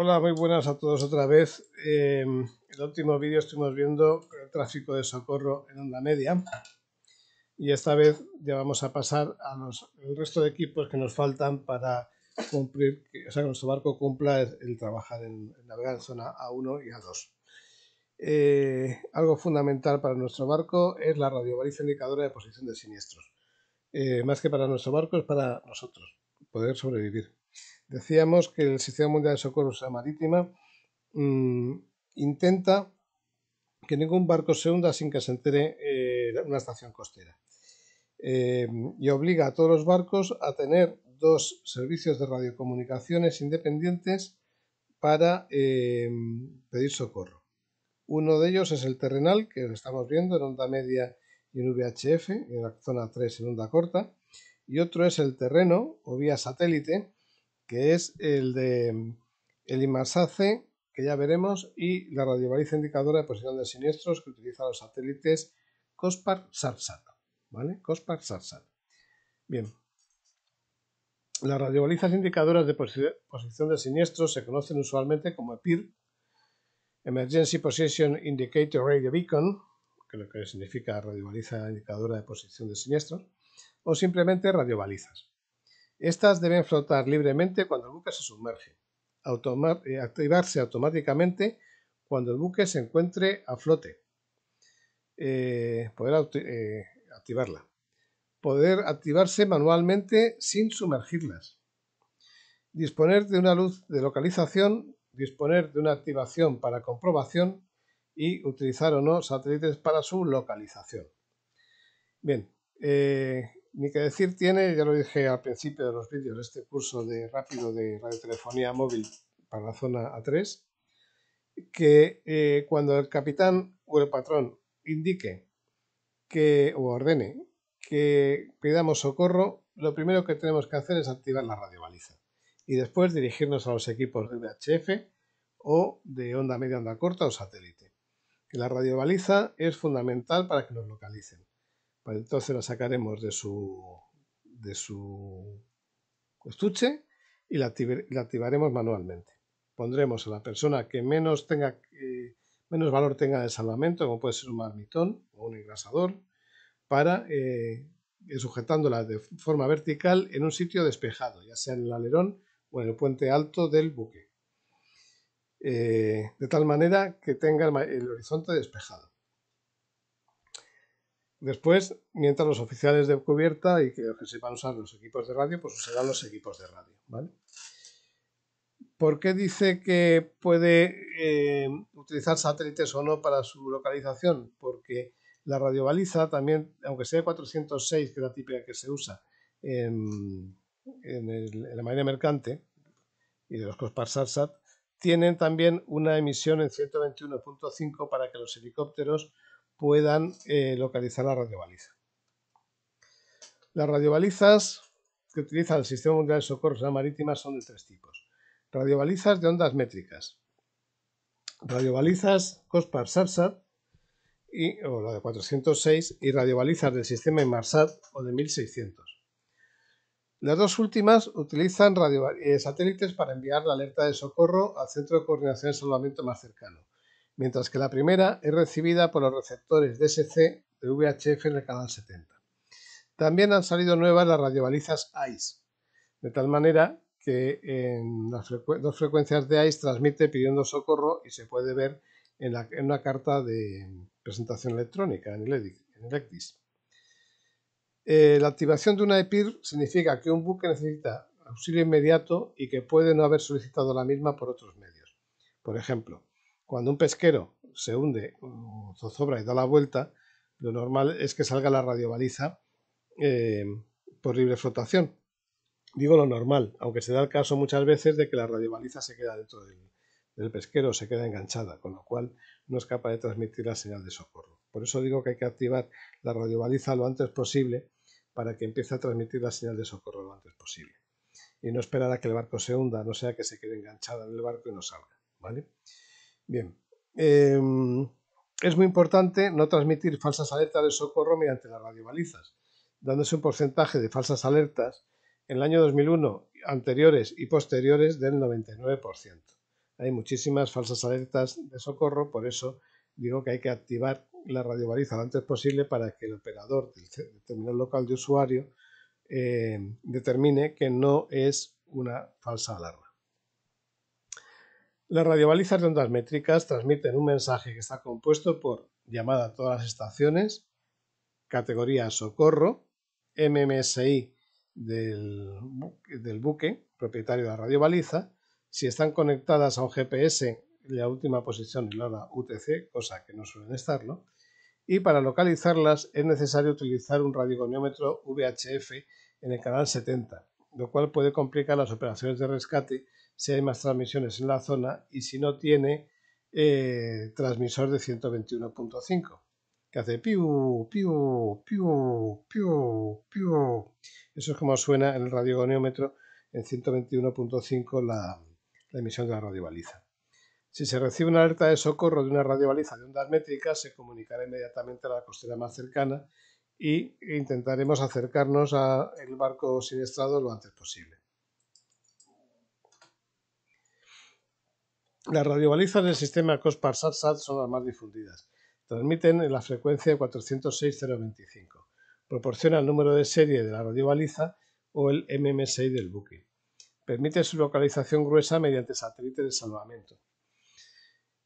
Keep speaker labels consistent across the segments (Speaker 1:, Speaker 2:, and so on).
Speaker 1: Hola, muy buenas a todos otra vez. en em, el último vídeo estuvimos viendo el tráfico de socorro en onda media y esta vez ya vamos a pasar a los, el resto de equipos que nos faltan para cumplir, o sea, que nuestro barco cumpla el, trabajar en, navegar en zona A1 y A2. Eh, algo fundamental para nuestro barco es la radiovaliza indicadora de posición de siniestros. Eh, más que para nuestro barco es para nosotros poder sobrevivir. Decíamos que el Sistema Mundial de Socorro Marítima mm, intenta que ningún barco se hunda sin que se entere eh, una estación costera. Eh, y obliga a todos los barcos a tener dos servicios de radiocomunicaciones independientes para eh, pedir socorro. Uno de ellos es el terrenal, que lo estamos viendo en onda media y en VHF, en la zona 3 en onda corta, y otro es el terreno o vía satélite, que es el de el IMASACE, que ya veremos, y la radiobaliza indicadora de posición de siniestros que utilizan los satélites COSPAR-SARSAT. ¿Vale? COSPAR-SARSAT. Bien. Las radiobalizas indicadoras de posición de siniestros se conocen usualmente como EPIR, Emergency Position Indicator Radio Beacon, que lo que significa radiobaliza indicadora de posición de siniestros, o simplemente radiobalizas. Estas deben flotar libremente cuando el buque se sumerge, eh, activarse automáticamente cuando el buque se encuentre a flote. Eh, poder eh, activarla. Poder activarse manualmente sin sumergirlas. Disponer de una luz de localización, disponer de una activación para comprobación y utilizar o no satélites para su localización. Bien, ni que decir tiene, ya lo dije al principio de los vídeos, este curso de rápido de radiotelefonía móvil para la zona A3, que eh, cuando el capitán o el patrón indique que, o ordene que pidamos socorro, lo primero que tenemos que hacer es activar la radiobaliza y después dirigirnos a los equipos de VHF o de onda media, onda corta o satélite. La radiobaliza es fundamental para que nos localicen entonces la sacaremos de su, de su estuche y la, activaremos manualmente. Pondremos a la persona que menos, tenga, eh, menos valor tenga de salvamento, como puede ser un marmitón o un engrasador, para eh, sujetándola de forma vertical en un sitio despejado, ya sea en el alerón o en el puente alto del buque, eh, de tal manera que tenga el horizonte despejado. Después, mientras los oficiales de cubierta y que, van a usar los equipos de radio, pues usarán los equipos de radio, ¿vale? ¿Por qué dice que puede eh, utilizar satélites o no para su localización? Porque la radiobaliza también, aunque sea 406, que es la típica que se usa en, la marina mercante y de los COSPAR-SARSAT, tienen también una emisión en 121.5 para que los helicópteros puedan eh, localizar la radiobaliza. Las radiobalizas que utiliza el Sistema Mundial de Socorros Marítima son de tres tipos. Radiobalizas de ondas métricas, radiobalizas COSPAR-SARSAT y, o la de 406 y radiobalizas del sistema Marsat o de 1600. Las dos últimas utilizan eh, satélites para enviar la alerta de socorro al centro de coordinación de salvamento más cercano mientras que la primera es recibida por los receptores DSC de VHF en el canal 70. También han salido nuevas las radiobalizas ICE, de tal manera que en las dos frecuencias de ICE transmite pidiendo socorro y se puede ver en, una carta de presentación electrónica en el, e e eh, la activación de una EPIR significa que un buque necesita auxilio inmediato y que puede no haber solicitado la misma por otros medios. Por ejemplo, cuando un pesquero se hunde o zozobra y da la vuelta, lo normal es que salga la radiobaliza eh, por libre flotación. Digo lo normal, aunque se da el caso muchas veces de que la radiobaliza se queda dentro del, pesquero, se queda enganchada, con lo cual no es capaz de transmitir la señal de socorro. Por eso digo que hay que activar la radiobaliza lo antes posible para que empiece a transmitir la señal de socorro lo antes posible. Y no esperar a que el barco se hunda, no sea que se quede enganchada en el barco y no salga. ¿vale? Bien. Em, es muy importante no transmitir falsas alertas de socorro mediante las radiobalizas, dándose un porcentaje de falsas alertas en el año 2001 anteriores y posteriores del 99%. Hay muchísimas falsas alertas de socorro, por eso digo que hay que activar la radiobaliza lo antes posible para que el operador del terminal local de usuario eh, determine que no es una falsa alarma. Las radiobalizas de ondas métricas transmiten un mensaje que está compuesto por llamada a todas las estaciones, categoría socorro, MMSI del, buque, propietario de la radiobaliza, si están conectadas a un GPS, la última posición es la hora UTC, cosa que no suelen estarlo, y para localizarlas es necesario utilizar un radiogoniómetro VHF en el canal 70, lo cual puede complicar las operaciones de rescate si hay más transmisiones en la zona y si no tiene eh, transmisor de 121.5 que hace piu, piu, piu, piu, piu. Eso es como suena en el radiogoniómetro en 121.5 la, emisión de la radiobaliza. Si se recibe una alerta de socorro de una radiobaliza de ondas métricas, se comunicará inmediatamente a la costera más cercana e intentaremos acercarnos al barco siniestrado lo antes posible. Las radiobalizas del sistema cospar SARSAT son las más difundidas. Transmiten en la frecuencia 406025. Proporciona el número de serie de la radiobaliza o el MMSI del buque. Permite su localización gruesa mediante satélite de salvamento.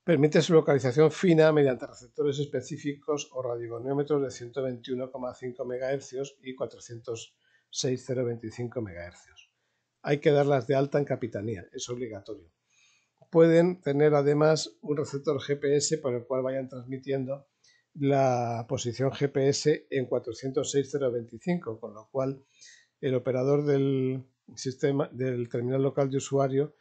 Speaker 1: Permite su localización fina mediante receptores específicos o radiogoniómetros de 121,5 MHz y 406025 MHz. Hay que darlas de alta en capitanía, es obligatorio pueden tener además un receptor GPS por el cual vayan transmitiendo la posición GPS en 406.025, con lo cual el operador del sistema del terminal local de usuario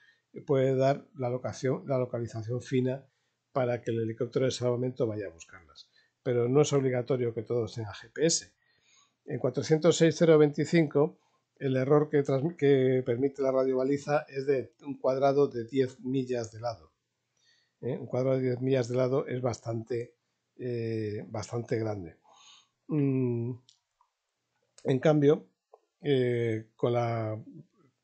Speaker 1: puede dar la, locación, la localización fina para que el helicóptero de salvamento vaya a buscarlas. Pero no es obligatorio que todos tengan GPS. En 406.025 el error que, permite la radiobaliza es de un cuadrado de 10 millas de lado. ¿eh? Un cuadrado de 10 millas de lado es bastante, eh, bastante grande. Mm, en cambio, eh, con la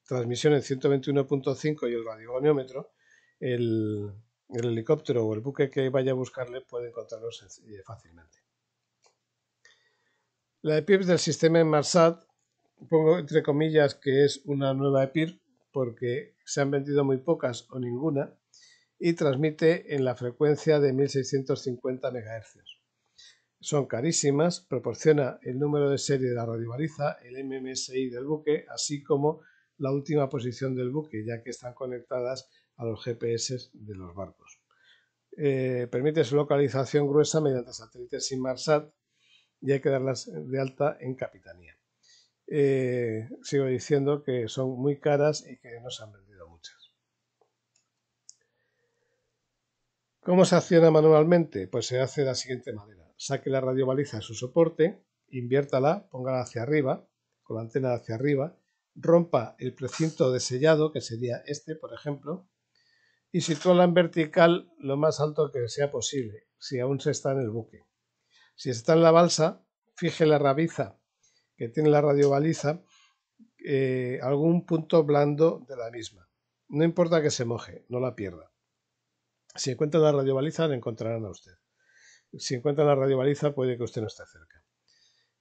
Speaker 1: transmisión en 121.5 y el radiogoniómetro, el, helicóptero o el buque que vaya a buscarle puede encontrarlo fácilmente. La EPIPS del sistema en Marsat, pongo entre comillas que es una nueva EPIR porque se han vendido muy pocas o ninguna y transmite en la frecuencia de 1650 MHz. Son carísimas, proporciona el número de serie de la radiobaliza, el MMSI del buque, así como la última posición del buque, ya que están conectadas a los GPS de los barcos. Eh, permite su localización gruesa mediante satélites sin Inmarsat y hay que darlas de alta en capitanía. Eh, sigo diciendo que son muy caras y que no se han vendido muchas. ¿Cómo se acciona manualmente? Pues se hace de la siguiente manera. Saque la radiobaliza de su soporte, inviértala, póngala hacia arriba, con la antena hacia arriba, rompa el precinto de sellado, que sería este, por ejemplo, y sitúala en vertical lo más alto que sea posible, si aún se está en el buque. Si está en la balsa, fije la rabiza que tiene la radiobaliza eh, algún punto blando de la misma. No importa que se moje, no la pierda. Si encuentra la radiobaliza, la encontrarán a usted. Si encuentra la radiobaliza, puede que usted no esté cerca.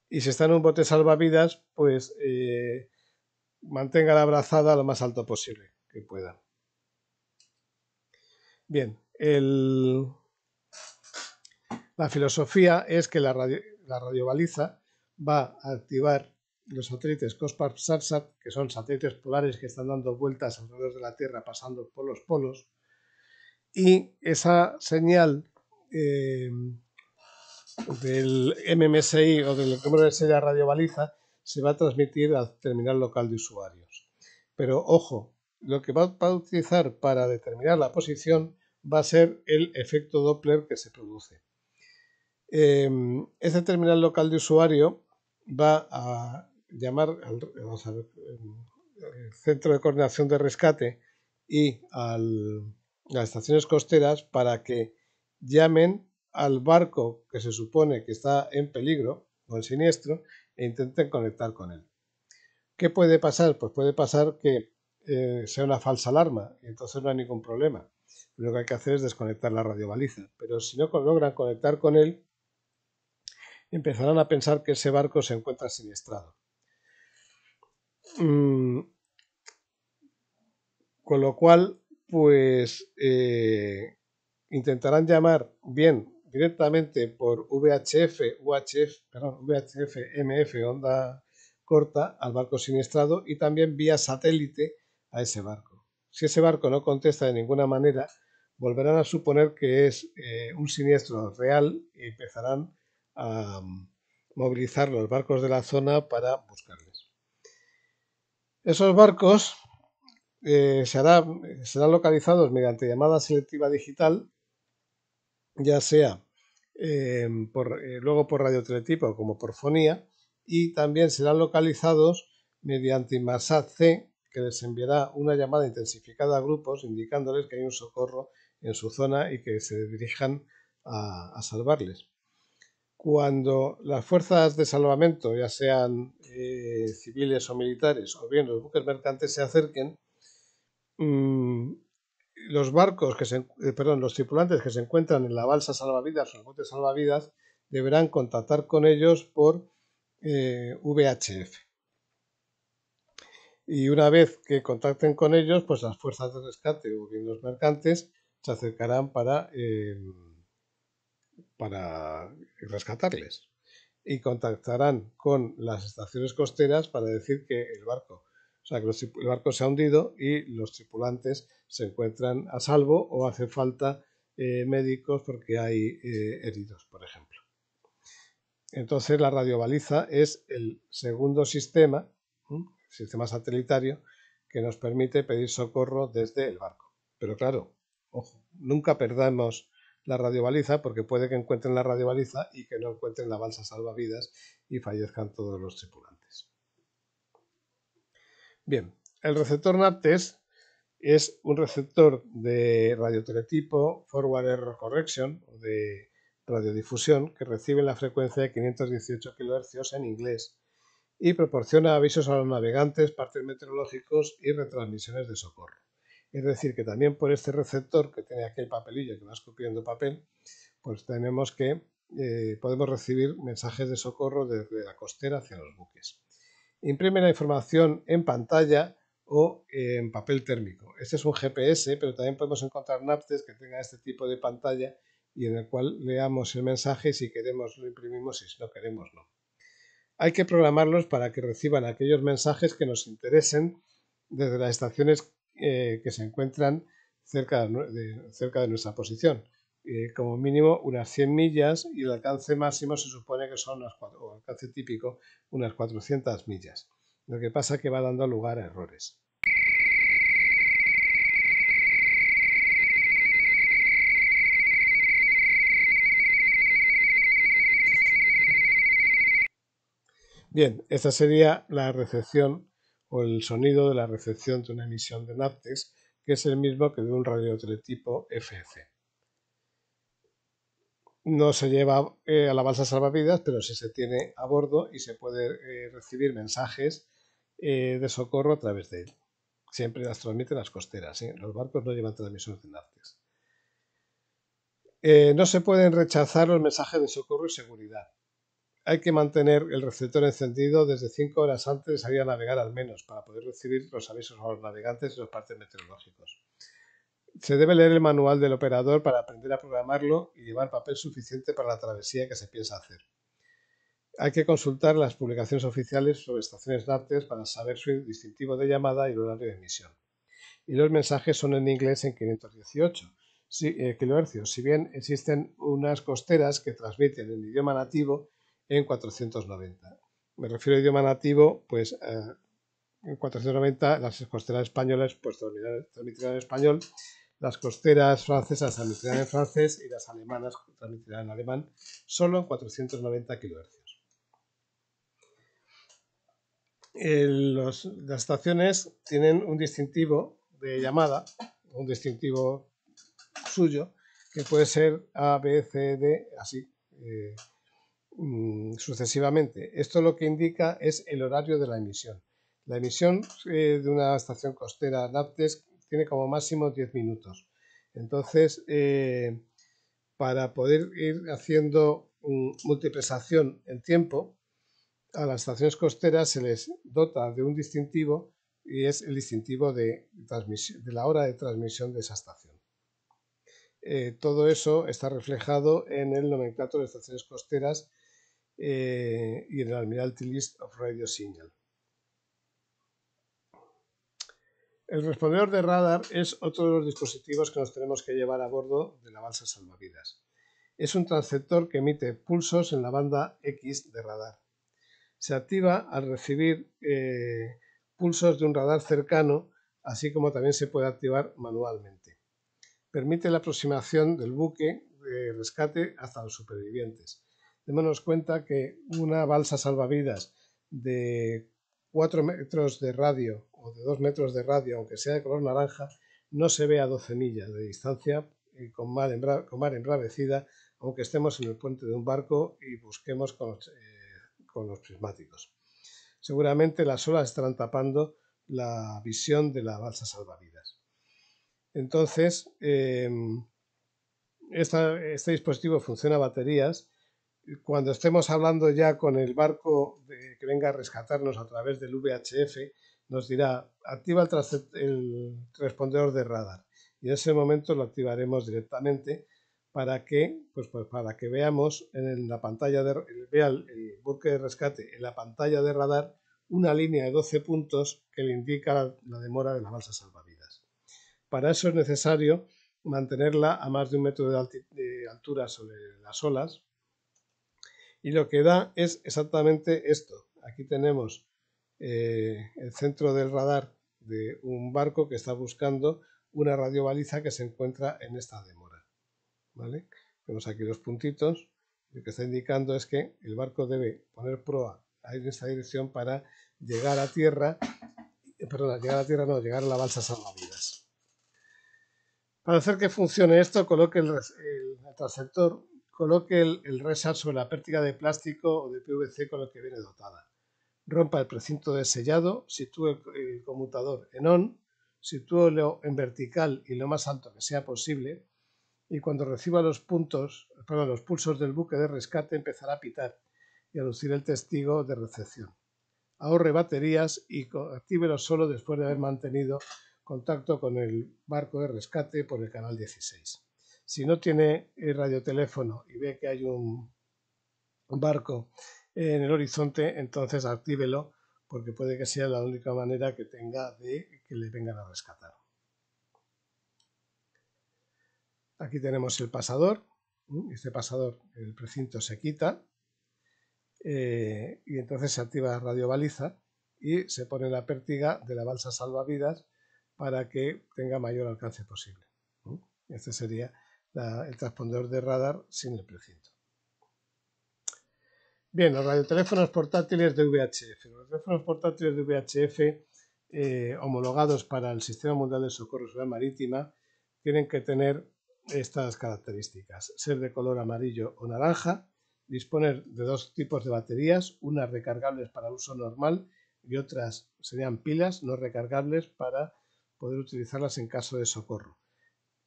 Speaker 1: Y si está en un bote salvavidas, pues eh, mantenga la abrazada lo más alto posible que pueda. Bien, el... la filosofía es que la, radio... la radiobaliza va a activar los satélites COSPAR-SARSAT, que son satélites polares que están dando vueltas alrededor de la Tierra pasando por los polos, y esa señal eh, del MMSI o del número de radio baliza se va a transmitir al terminal local de usuarios. Pero ojo, lo que va a utilizar para determinar la posición va a ser el efecto Doppler que se produce. Eh, este terminal local de usuario va a llamar al, Centro de Coordinación de Rescate y a las estaciones costeras para que llamen al barco que se supone que está en peligro o en siniestro e intenten conectar con él. ¿Qué puede pasar? Pues puede pasar que eh, sea una falsa alarma y entonces no hay ningún problema. Lo que hay que hacer es desconectar la radiobaliza. Pero si no logran conectar con él, empezarán a pensar que ese barco se encuentra siniestrado. Mm. con lo cual, pues eh, intentarán llamar bien directamente por VHF, UHF, perdón, VHF, MF, onda corta, al barco siniestrado y también vía satélite a ese barco. Si ese barco no contesta de ninguna manera, volverán a suponer que es eh, un siniestro real y empezarán a mm, movilizar los barcos de la zona para buscarles. Esos barcos eh, serán localizados mediante llamada selectiva digital, ya sea em, por, eh, luego por radioteletipo como por fonía, y también serán localizados mediante Masad C, que les enviará una llamada intensificada a grupos indicándoles que hay un socorro en su zona y que se dirijan a salvarles cuando las fuerzas de salvamento, ya sean eh, civiles o militares, o bien los buques mercantes se acerquen, mm, los barcos que eh, perdón, los tripulantes que se encuentran en la balsa salvavidas o los botes salvavidas deberán contactar con ellos por eh, VHF. Y una vez que contacten con ellos, pues las fuerzas de rescate o bien los mercantes se acercarán para para rescatarles y contactarán con las estaciones costeras para decir que el barco, el barco se ha hundido y los tripulantes se encuentran a salvo o hace falta eh, médicos porque hay eh, heridos, por ejemplo. Entonces, la radiobaliza es el segundo sistema, sistema satelitario, que nos permite pedir socorro desde el barco. Pero claro, ojo, nunca perdamos la radiobaliza, porque puede que encuentren la radiobaliza y que no encuentren la balsa salvavidas y fallezcan todos los tripulantes. Bien, el receptor NAPTES es un receptor de radioteletipo Forward Error Correction o de radiodifusión que recibe la frecuencia de 518 kHz en inglés y proporciona avisos a los navegantes, partes meteorológicos y retransmisiones de socorro. Es decir, que también por este receptor que tiene aquel papelillo que va escupiendo papel, pues tenemos que eh, podemos recibir mensajes de socorro desde la costera hacia los buques. Imprime la información en pantalla o en papel térmico. Este es un GPS, pero también podemos encontrar NAPTES que tenga este tipo de pantalla y en el cual leamos el mensaje si queremos lo imprimimos y si no queremos no. Hay que programarlos para que reciban aquellos mensajes que nos interesen desde las estaciones eh, que se encuentran cerca de, nuestra posición. Eh, como mínimo unas 100 millas y el alcance máximo se supone que son unas cuatro, o alcance típico unas 400 millas. Lo que pasa es que va dando lugar a errores. Bien, esta sería la recepción o el sonido de la recepción de una emisión de Naptex, que es el mismo que de un radioteletipo FC. No se lleva eh, a la balsa salvavidas, pero sí se tiene a bordo y se puede eh, recibir mensajes eh, de socorro a través de él. Siempre las transmiten las costeras, los barcos no llevan transmisiones de Eh, no se pueden rechazar los mensajes de socorro y seguridad hay que mantener el receptor encendido desde 5 horas antes de salir a navegar al menos para poder recibir los avisos a los navegantes y los partes meteorológicos. Se debe leer el manual del operador para aprender a programarlo y llevar papel suficiente para la travesía que se piensa hacer. Hay que consultar las publicaciones oficiales sobre estaciones NARTES para saber su distintivo de llamada y el horario de emisión. Y los mensajes son en inglés en 518 eh, kHz. Si bien existen unas costeras que transmiten en idioma nativo en 490. Me refiero a idioma nativo, pues eh, en 490 las costeras españolas pues transmitirán en español, las costeras francesas transmitirán en francés y las alemanas transmitirán en alemán, solo en 490 kHz. las estaciones tienen un distintivo de llamada, un distintivo suyo, que puede ser A, B, C, D, así. Eh, Mm, sucesivamente. Esto lo que indica es el horario de la emisión. La emisión eh, de una estación costera NAPTES tiene como máximo 10 minutos. Entonces, eh, para poder ir haciendo mm, multiplicación en tiempo, a las estaciones costeras se les dota de un distintivo y es el distintivo de, la hora de transmisión de esa estación. Eh, todo eso está reflejado en el nomenclato de estaciones costeras eh, y en el Admiralty List of Radio Signal. El respondedor de radar es otro de los dispositivos que nos tenemos que llevar a bordo de la balsa salvavidas. Es un transceptor que emite pulsos en la banda X de radar. Se activa al recibir eh, pulsos de un radar cercano, así como también se puede activar manualmente. Permite la aproximación del buque de rescate hasta los supervivientes, Démonos cuenta que una balsa salvavidas de 4 metros de radio o de 2 metros de radio, aunque sea de color naranja, no se ve a 12 millas de distancia eh, con mar, embravecida, aunque estemos en el puente de un barco y busquemos con, los, eh, prismáticos. Seguramente las olas estarán tapando la visión de la balsa salvavidas. Entonces, em, este dispositivo funciona a baterías cuando estemos hablando ya con el barco que venga a rescatarnos a través del VHF, nos dirá, activa el, el de radar. Y en ese momento lo activaremos directamente para que, pues, pues para que veamos en la pantalla de, vea el, buque de rescate en la pantalla de radar una línea de 12 puntos que le indica la, demora de la balsa salvavidas. Para eso es necesario mantenerla a más de un metro de altura sobre las olas y lo que da es exactamente esto. Aquí tenemos eh, el centro del radar de un barco que está buscando una radiobaliza que se encuentra en esta demora. Vemos aquí los puntitos. Lo que está indicando es que el barco debe poner proa en esta dirección para llegar a tierra, eh, Perdona, llegar a tierra no, llegar a la balsa salvavidas. Para hacer que funcione esto, coloque el, el, el Coloque el, el resar sobre la pértiga de plástico o de PVC con la que viene dotada. Rompa el precinto de sellado, sitúe el, conmutador en on, sitúelo en vertical y lo más alto que sea posible, y cuando reciba los puntos, perdón, los pulsos del buque de rescate empezará a pitar y a lucir el testigo de recepción. Ahorre baterías y actívelo solo después de haber mantenido contacto con el barco de rescate por el canal 16. Si no tiene el eh, radioteléfono y ve que hay un, barco eh, en el horizonte, entonces actívelo porque puede que sea la única manera que tenga de que le vengan a rescatar. Aquí tenemos el pasador. Este pasador, el precinto se quita eh, y entonces se activa la radiobaliza y se pone la pértiga de la balsa salvavidas para que tenga mayor alcance posible. Este sería el transpondedor de radar sin el precinto. Bien, los radioteléfonos portátiles de VHF. Los teléfonos portátiles de VHF eh, homologados para el Sistema Mundial de Socorro Ciudad Marítima tienen que tener estas características. Ser de color amarillo o naranja, disponer de dos tipos de baterías, unas recargables para uso normal y otras serían pilas no recargables para poder utilizarlas en caso de socorro.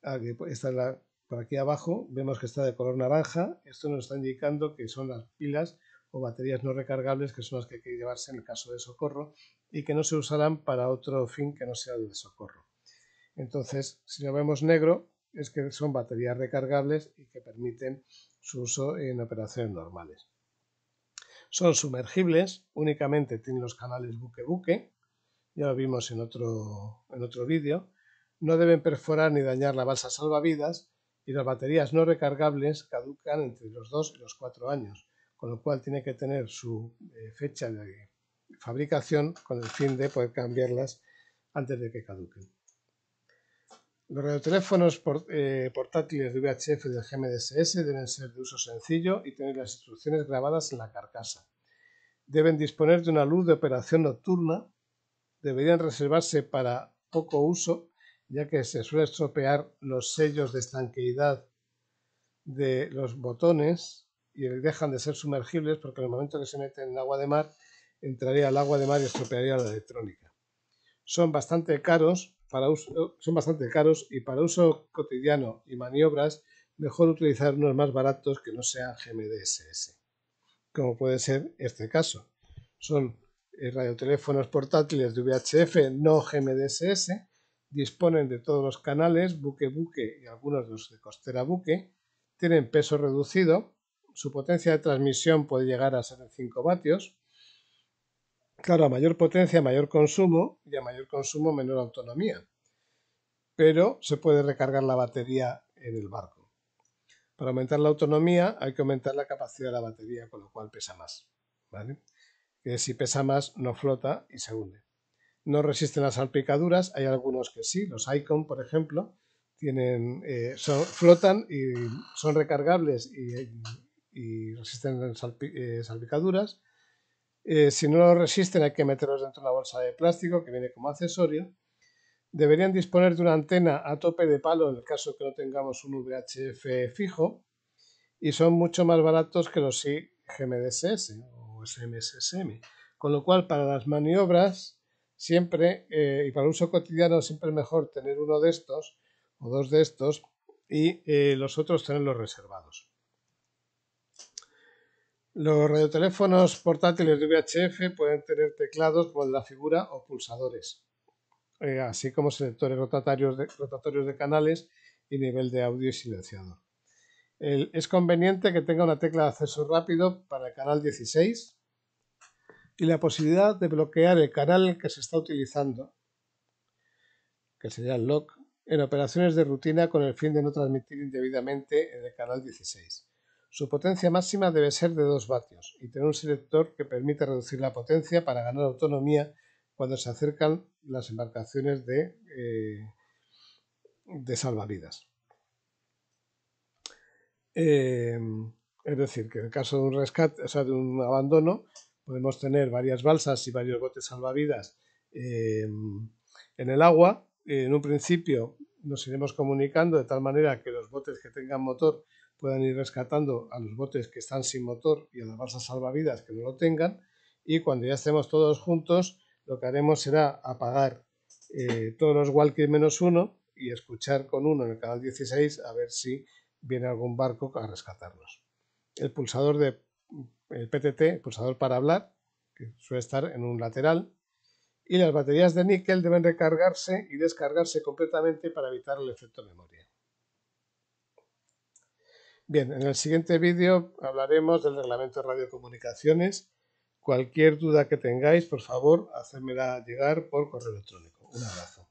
Speaker 1: Ah, esta es la por aquí abajo vemos que está de color naranja. Esto nos está indicando que son las pilas o baterías no recargables que son las que hay que llevarse en el caso de socorro y que no se usarán para otro fin que no sea el de socorro. Entonces, si lo vemos negro, es que son baterías recargables y que permiten su uso en operaciones normales. Son sumergibles, únicamente tienen los canales buque-buque, ya lo vimos en otro, en otro vídeo. No deben perforar ni dañar la balsa salvavidas y las baterías no recargables caducan entre los 2 y los 4 años, con lo cual tiene que tener su eh, fecha de fabricación con el fin de poder cambiarlas antes de que caduquen. Los radioteléfonos eh, portátiles de VHF del GMDSS deben ser de uso sencillo y tener las instrucciones grabadas en la carcasa. Deben disponer de una luz de operación nocturna, deberían reservarse para poco uso ya que se suele estropear los sellos de estanqueidad de los botones y dejan de ser sumergibles porque en el momento que se meten en agua de mar entraría el agua de mar y estropearía la electrónica. Son bastante caros para uso, son bastante caros y para uso cotidiano y maniobras mejor utilizar unos más baratos que no sean GMDSS, como puede ser este caso. Son eh, radioteléfonos portátiles de VHF no GMDSS disponen de todos los canales buque-buque y algunos de costera buque, tienen peso reducido, su potencia de transmisión puede llegar a ser de 5 vatios. Claro, a mayor potencia, mayor consumo y a mayor consumo, menor autonomía. Pero se puede recargar la batería en el barco. Para aumentar la autonomía hay que aumentar la capacidad de la batería, con lo cual pesa más. Que si pesa más no flota y se hunde no resisten las salpicaduras, hay algunos que sí, los Icon, por ejemplo, tienen, eh, flotan y son recargables y, resisten las eh, salpicaduras. Eh, si no lo resisten hay que meterlos dentro de una bolsa de plástico que viene como accesorio. Deberían disponer de una antena a tope de palo en el caso que no tengamos un VHF fijo y son mucho más baratos que los GMDSS o SMSSM, con lo cual para las maniobras siempre, eh, y para el uso cotidiano, siempre es mejor tener uno de estos o dos de estos y eh, los otros tenerlos reservados. Los radioteléfonos portátiles de VHF pueden tener teclados con la figura o pulsadores, eh, así como selectores rotatorios de, canales y nivel de audio y silenciador. es conveniente que tenga una tecla de acceso rápido para el canal 16, y la posibilidad de bloquear el canal que se está utilizando, que sería el lock, en operaciones de rutina con el fin de no transmitir indebidamente en el canal 16. Su potencia máxima debe ser de 2 vatios y tener un selector que permite reducir la potencia para ganar autonomía cuando se acercan las embarcaciones de, eh, de salvavidas. Eh, es decir, que en el caso de un rescate, o sea, de un abandono, podemos tener varias balsas y varios botes salvavidas em, en el agua. En un principio nos iremos comunicando de tal manera que los botes que tengan motor puedan ir rescatando a los botes que están sin motor y a las balsas salvavidas que no lo tengan. Y cuando ya estemos todos juntos, lo que haremos será apagar eh, todos los walkie menos uno y escuchar con uno en el canal 16 a ver si viene algún barco a rescatarnos. El pulsador de el PTT, pulsador para hablar, que suele estar en un lateral, y las baterías de níquel deben recargarse y descargarse completamente para evitar el efecto memoria. Bien, en el siguiente vídeo hablaremos del reglamento de radiocomunicaciones. Cualquier duda que tengáis, por favor, hacedmela llegar por correo electrónico. Un abrazo.